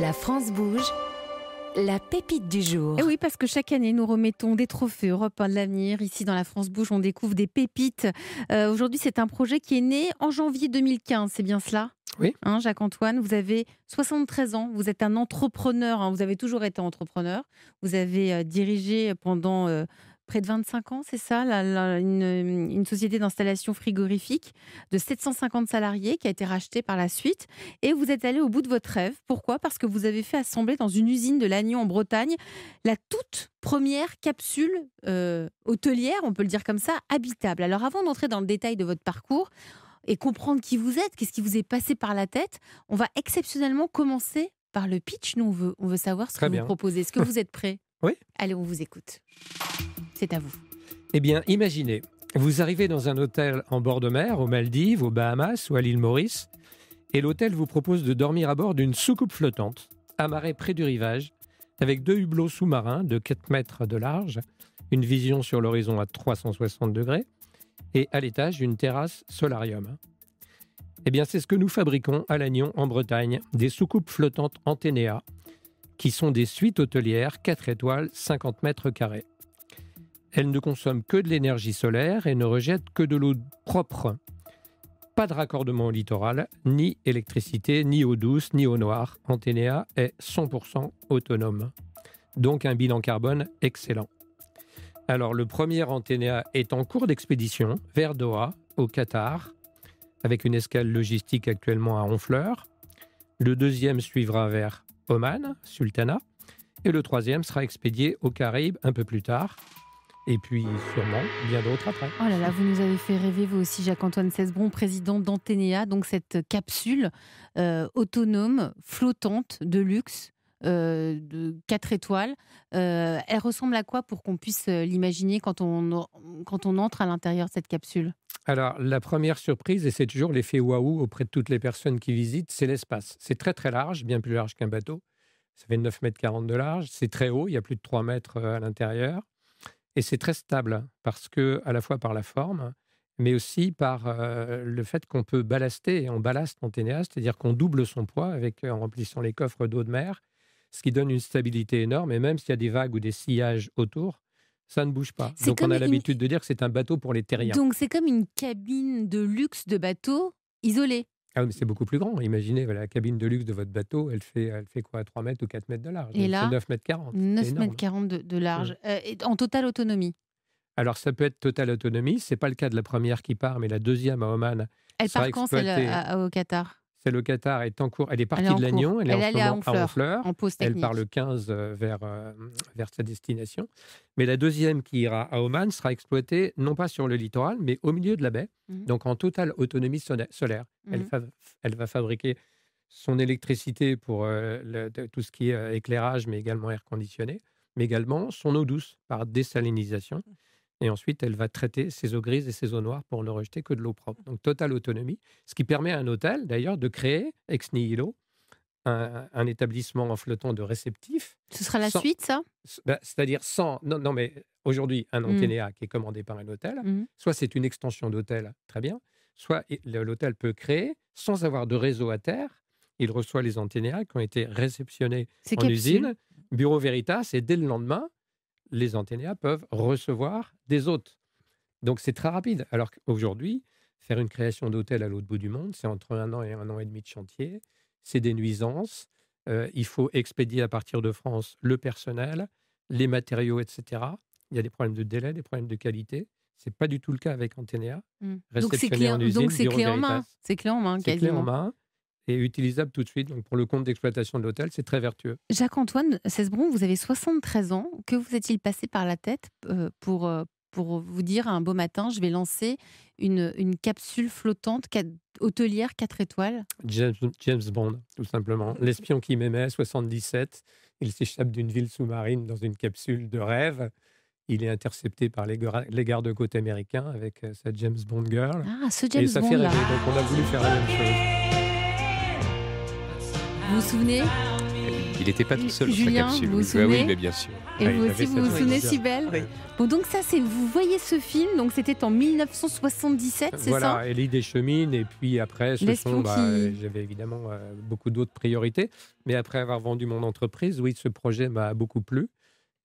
La France bouge. La pépite du jour. Et eh oui, parce que chaque année, nous remettons des trophées Europe 1 de l'avenir. Ici, dans la France Bouge, on découvre des pépites. Euh, aujourd'hui, c'est un projet qui est né en janvier 2015, c'est bien cela Oui. Hein, Jacques-Antoine, vous avez 73 ans, vous êtes un entrepreneur, hein. vous avez toujours été entrepreneur. Vous avez euh, dirigé pendant euh, près de 25 ans, c'est ça, une, société d'installation frigorifique de 750 salariés qui a été rachetée par la suite. Et vous êtes allé au bout de votre rêve. Pourquoi Parce que vous avez fait assembler dans une usine de Lannion en Bretagne la toute première capsule euh, hôtelière, on peut le dire comme ça, habitable. Alors avant d'entrer dans le détail de votre parcours, et comprendre qui vous êtes, qu'est-ce qui vous est passé par la tête. On va exceptionnellement commencer par le pitch. Nous, on veut, on veut savoir ce que vous proposez. Est-ce que vous êtes prêt Oui. Allez, on vous écoute. C'est à vous. Eh bien, imaginez, vous arrivez dans un hôtel en bord de mer, aux Maldives, aux Bahamas ou à l'île Maurice, et l'hôtel vous propose de dormir à bord d'une soucoupe flottante, amarrée près du rivage, avec deux hublots sous-marins de 4 mètres de large, une vision sur l'horizon à 360 degrés, et à l'étage une terrasse solarium. Eh bien, c'est ce que nous fabriquons à Lannion, en Bretagne, des soucoupes flottantes Anténéa, qui sont des suites hôtelières 4 étoiles 50 mètres carrés. Elle ne consomme que de l'énergie solaire et ne rejette que de l'eau propre. Pas de raccordement au littoral, ni électricité, ni eau douce, ni eau noire. Anténéa est 100% autonome. Donc un bilan carbone excellent. Alors le premier Anténéa est en cours d'expédition vers Doha, au Qatar, avec une escale logistique actuellement à Honfleur. Le deuxième suivra vers Oman, Sultana. Et le troisième sera expédié aux Caraïbes un peu plus tard, et puis sûrement bien d'autres après. Oh là là, vous nous avez fait rêver, vous aussi, Jacques-Antoine Cesbron, président d'Anténéa, donc cette capsule euh, autonome, flottante, de luxe. Euh, de 4 étoiles. Euh, elle ressemble à quoi pour qu'on puisse l'imaginer quand on, quand on entre à l'intérieur de cette capsule Alors, la première surprise, et c'est toujours l'effet waouh auprès de toutes les personnes qui visitent, c'est l'espace. C'est très très large, bien plus large qu'un bateau. Ça fait 9,40 mètres de large. C'est très haut, il y a plus de 3 mètres à l'intérieur. Et c'est très stable parce que, à la fois par la forme, mais aussi par euh, le fait qu'on peut ballaster, et on ballaste en ténéa, c'est-à-dire qu'on double son poids avec, euh, en remplissant les coffres d'eau de mer, ce qui donne une stabilité énorme. Et même s'il y a des vagues ou des sillages autour, ça ne bouge pas. Donc on a l'habitude de dire que c'est un bateau pour les terriens. Donc c'est comme une cabine de luxe de bateau isolée. Ah c'est beaucoup plus grand. Imaginez, la cabine de luxe de votre bateau, elle fait, elle fait quoi 3 mètres ou 4 mètres de large. Et 9 mètres 40. 9 mètres 40 de, large. Euh, en totale autonomie Alors, ça peut être totale autonomie. Ce n'est pas le cas de la première qui part, mais la deuxième à Oman. Elle part quand, celle au Qatar c'est le Qatar est en cours. Elle est partie de Lannion. Elle, est en, ce moment à Honfleur. En elle part le 15 euh, vers, euh, vers sa destination. Mais la deuxième qui ira à Oman sera exploitée non pas sur le littoral, mais au milieu de la baie, mhm. donc en totale autonomie solaire. Mhm. elle, va fabriquer son électricité pour euh, tout ce qui est éclairage, mais également air conditionné, mais également son eau douce par désalinisation. Et ensuite, elle va traiter ses eaux grises et ses eaux noires pour ne rejeter que de l'eau propre. Donc, totale autonomie. Ce qui permet à un hôtel, d'ailleurs, de créer, ex nihilo, un, établissement en flottant de réceptif. Ce sera la suite, ça bah, C'est-à-dire sans. Non, non mais aujourd'hui, un mmh. Anténéa qui est commandé par un hôtel, mmh. soit c'est une extension d'hôtel, très bien, soit l'hôtel peut créer sans avoir de réseau à terre. Il reçoit les Anténéas qui ont été réceptionnés en usine. Bureau Veritas, et dès le lendemain, les Anténéas peuvent recevoir des hôtes. Donc c'est très rapide. Alors qu'aujourd'hui, faire une création d'hôtel à l'autre bout du monde, c'est entre un an et un an et demi de chantier. C'est des nuisances. Euh, il faut expédier à partir de France le personnel, les matériaux, etc. Il y a des problèmes de délai, des problèmes de qualité. C'est pas du tout le cas avec Anténéa. Mmh. Donc c'est clé en, main. C'est clé en main. C'est clé en main et utilisable tout de suite. Donc pour le compte d'exploitation de l'hôtel, c'est très vertueux. Jacques-Antoine Cesbron, vous avez 73 ans. Que vous est-il passé par la tête euh, pour, euh, pour vous dire un beau matin, je vais lancer une, une capsule flottante hôtelière 4 étoiles James, Bond, tout simplement. L'espion qui m'aimait, 77. Il s'échappe d'une ville sous-marine dans une capsule de rêve. Il est intercepté par les, gardes-côtes américains avec euh, sa James Bond girl. Ah, ce James Et ça Bond fait rêver. Là. Donc on a voulu faire la même chose. Vous vous souvenez Il n'était pas tout seul Julien, sa capsule. Vous vous souvenez bien sûr. Et ah, vous aussi, vous vous souvenez, si belle Bon, donc ça, c'est vous voyez ce film, donc c'était en 1977, c'est ça Voilà, Elie des chemines, et puis après, ce sont, bah, j'avais évidemment euh, beaucoup d'autres priorités, mais après avoir vendu mon entreprise, oui, ce projet m'a beaucoup plu.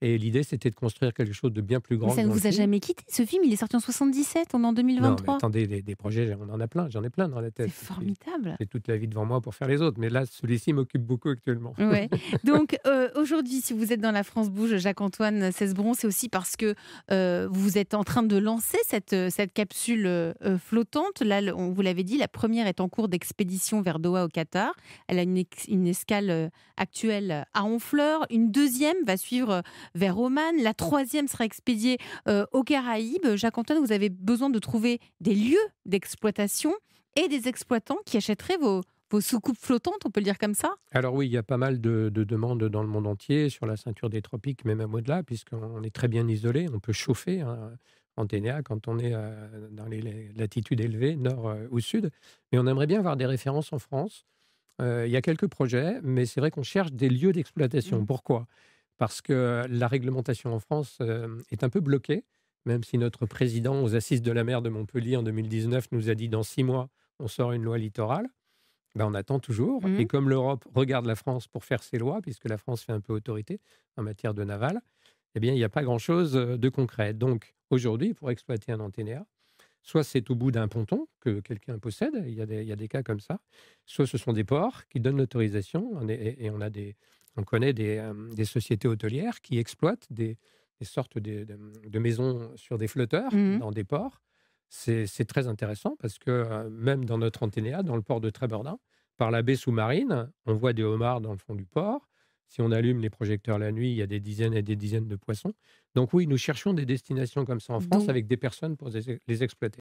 Et l'idée, c'était de construire quelque chose de bien plus grand. ça ne vous a jamais quitté Ce film, il est sorti en 77, on est en 2023. attendez, des, projets, on en a plein, j'en ai plein dans la tête. C'est formidable. J'ai toute la vie devant moi pour faire les autres, mais là, celui-ci m'occupe beaucoup actuellement. Ouais. Donc euh, aujourd'hui, si vous êtes dans la France Bouge, Jacques-Antoine Cessebron, c'est aussi parce que euh, vous êtes en train de lancer cette, euh, cette capsule flottante. Là, on vous l'avait dit, la première est en cours d'expédition vers Doha au Qatar. Elle a une, une escale actuelle à Honfleur. Une deuxième va suivre vers Oman. La troisième sera expédiée euh, aux Caraïbes. Jacques Antoine, vous avez besoin de trouver des lieux d'exploitation et des exploitants qui achèteraient vos, soucoupes flottantes, on peut le dire comme ça Alors oui, il y a pas mal de, demandes dans le monde entier, sur la ceinture des tropiques, même au-delà, puisqu'on est très bien isolé, on peut chauffer hein, en Ténéa quand on est euh, dans les latitudes élevées, nord euh, ou sud. Mais on aimerait bien avoir des références en France. il y a quelques projets, mais c'est vrai qu'on cherche des lieux d'exploitation. Mm. Pourquoi parce que euh, la réglementation en France euh, est un peu bloquée, même si notre président aux assises de la mer de Montpellier en 2019 nous a dit dans six mois, on sort une loi littorale. Ben on attend toujours. Mmh et comme l'Europe regarde la France pour faire ses lois, puisque la France fait un peu autorité en matière de naval, eh bien, il n'y a pas grand-chose euh, de concret. Donc, aujourd'hui, pour exploiter un anténaire soit c'est au bout d'un ponton que quelqu'un possède, il y, a des, cas comme ça, soit ce sont des ports qui donnent l'autorisation, et, on a des, on connaît euh, des, sociétés hôtelières qui exploitent des, sortes de, maisons sur des flotteurs mmh dans des ports. C'est très intéressant parce que euh, même dans notre Anténéa, dans le port de Trébordin, par la baie sous-marine, on voit des homards dans le fond du port. Si on allume les projecteurs la nuit, il y a des dizaines et des dizaines de poissons. Donc oui, nous cherchons des destinations comme ça en mmh. France avec des personnes pour les exploiter.